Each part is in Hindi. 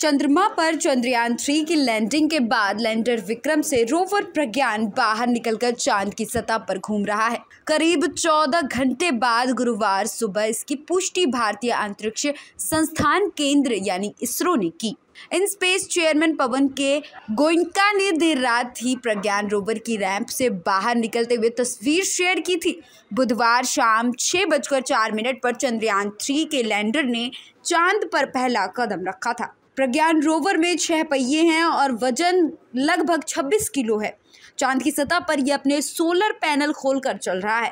चंद्रमा पर चंद्रयान थ्री की लैंडिंग के बाद लैंडर विक्रम से रोवर प्रज्ञान बाहर निकलकर चांद की सतह पर घूम रहा है करीब 14 घंटे बाद गुरुवार सुबह इसकी पुष्टि भारतीय अंतरिक्ष संस्थान केंद्र यानी इसरो ने की इन स्पेस चेयरमैन पवन के गोइंका ने देर रात ही प्रज्ञान रोवर की रैंप से बाहर निकलते हुए तस्वीर शेयर की थी बुधवार शाम छह बजकर चार मिनट पर चंद्रयान थ्री के लैंडर ने चांद पर पहला कदम रखा था प्रज्ञान रोवर में छह पहिए हैं और वजन लगभग 26 किलो है चांद की सतह पर यह अपने सोलर पैनल खोलकर चल रहा है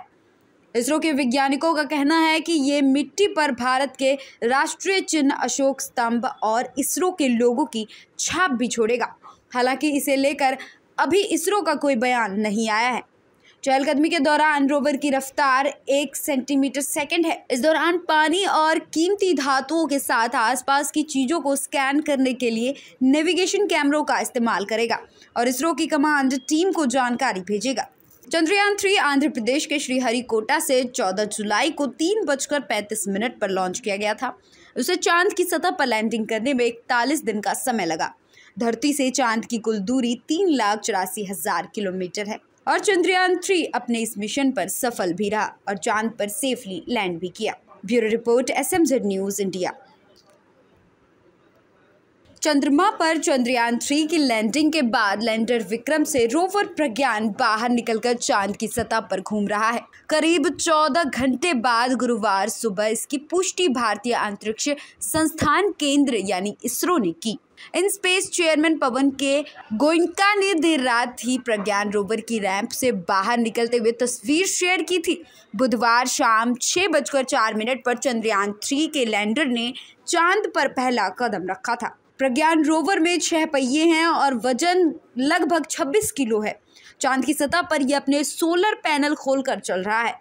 इसरो के वैज्ञानिकों का कहना है कि ये मिट्टी पर भारत के राष्ट्रीय चिन्ह अशोक स्तंभ और इसरो के लोगों की छाप भी छोड़ेगा हालांकि इसे लेकर अभी इसरो का कोई बयान नहीं आया है चहलकदमी के दौरान रोवर की रफ्तार एक सेंटीमीटर सेकंड है इस दौरान पानी और कीमती धातुओं के साथ आसपास की चीज़ों को स्कैन करने के लिए नेविगेशन कैमरों का इस्तेमाल करेगा और इसरो की कमांड टीम को जानकारी भेजेगा चंद्रयान थ्री आंध्र प्रदेश के श्रीहरिकोटा से 14 जुलाई को तीन बजकर पैंतीस मिनट पर लॉन्च किया गया था उसे चांद की सतह पर लैंडिंग करने में इकतालीस दिन का समय लगा धरती से चांद की कुल दूरी तीन लाख चौरासी हज़ार किलोमीटर है और चंद्रयान थ्री अपने इस मिशन पर सफल भी रहा और चांद पर सेफली लैंड भी किया bureau report S news India चंद्रमा पर चंद्रयान थ्री की लैंडिंग के बाद लैंडर विक्रम से रोवर प्रज्ञान बाहर निकलकर चांद की सतह पर घूम रहा है करीब 14 घंटे बाद गुरुवार सुबह इसकी पुष्टि भारतीय अंतरिक्ष संस्थान केंद्र यानी इसरो ने की इन स्पेस चेयरमैन पवन के गोइंका ने देर रात ही प्रज्ञान रोवर की रैंप से बाहर निकलते हुए तस्वीर शेयर की थी बुधवार शाम छह बजकर चार मिनट पर चंद्रयान थ्री के लैंडर ने चांद पर पहला कदम रखा था प्रज्ञान रोवर में छह पहिए हैं और वजन लगभग 26 किलो है चांद की सतह पर यह अपने सोलर पैनल खोलकर चल रहा है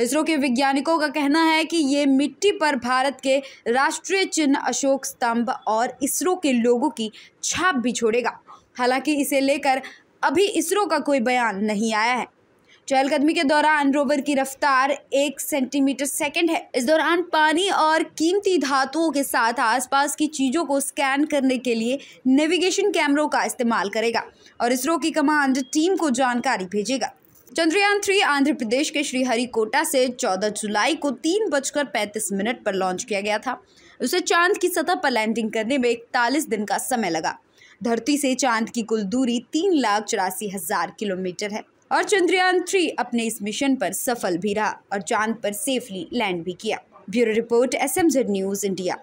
इसरो के वैज्ञानिकों का कहना है कि ये मिट्टी पर भारत के राष्ट्रीय चिन्ह अशोक स्तंभ और इसरो के लोगों की छाप भी छोड़ेगा हालांकि इसे लेकर अभी इसरो का कोई बयान नहीं आया है चहलकदमी के दौरान रोवर की रफ्तार एक सेंटीमीटर सेकंड है इस दौरान पानी और कीमती धातुओं के साथ आसपास की चीज़ों को स्कैन करने के लिए नेविगेशन कैमरों का इस्तेमाल करेगा और इसरो की कमांड टीम को जानकारी भेजेगा चंद्रयान थ्री आंध्र प्रदेश के श्रीहरिकोटा से 14 जुलाई को तीन बजकर पैंतीस मिनट पर लॉन्च किया गया था उसे चांद की सतह पर लैंडिंग करने में इकतालीस दिन का समय लगा धरती से चांद की कुल दूरी तीन लाख चौरासी हज़ार किलोमीटर है और चंद्रयान थ्री अपने इस मिशन पर सफल भी रहा और चांद पर सेफली लैंड भी किया bureau report S news India